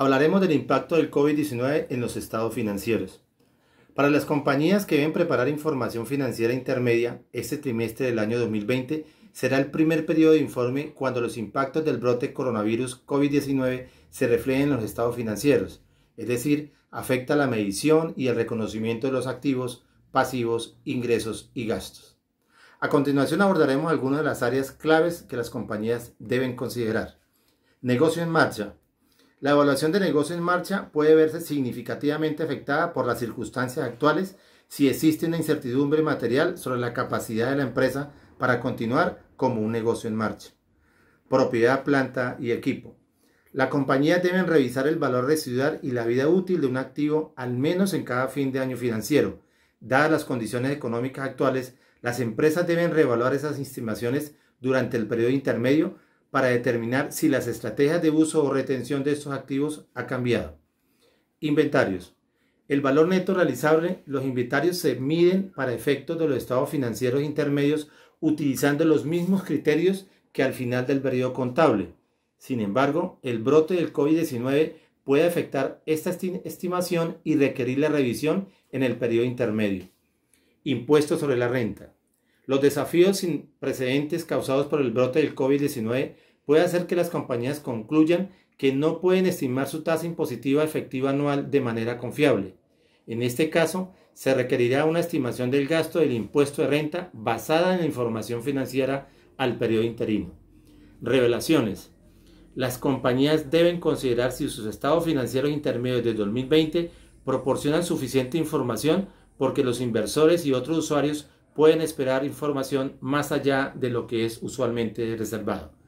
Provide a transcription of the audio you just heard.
hablaremos del impacto del COVID-19 en los estados financieros. Para las compañías que deben preparar información financiera intermedia, este trimestre del año 2020 será el primer periodo de informe cuando los impactos del brote coronavirus COVID-19 se reflejen en los estados financieros, es decir, afecta la medición y el reconocimiento de los activos, pasivos, ingresos y gastos. A continuación abordaremos algunas de las áreas claves que las compañías deben considerar. Negocio en marcha, la evaluación de negocio en marcha puede verse significativamente afectada por las circunstancias actuales si existe una incertidumbre material sobre la capacidad de la empresa para continuar como un negocio en marcha. Propiedad, planta y equipo. La compañía deben revisar el valor residual y la vida útil de un activo al menos en cada fin de año financiero. Dadas las condiciones económicas actuales, las empresas deben reevaluar esas estimaciones durante el periodo intermedio para determinar si las estrategias de uso o retención de estos activos ha cambiado. Inventarios. El valor neto realizable, los inventarios se miden para efectos de los estados financieros intermedios utilizando los mismos criterios que al final del periodo contable. Sin embargo, el brote del COVID-19 puede afectar esta estimación y requerir la revisión en el periodo intermedio. Impuestos sobre la renta. Los desafíos sin precedentes causados por el brote del COVID-19 puede hacer que las compañías concluyan que no pueden estimar su tasa impositiva efectiva anual de manera confiable. En este caso, se requerirá una estimación del gasto del impuesto de renta basada en la información financiera al periodo interino. Revelaciones. Las compañías deben considerar si sus estados financieros intermedios de 2020 proporcionan suficiente información porque los inversores y otros usuarios pueden esperar información más allá de lo que es usualmente reservado.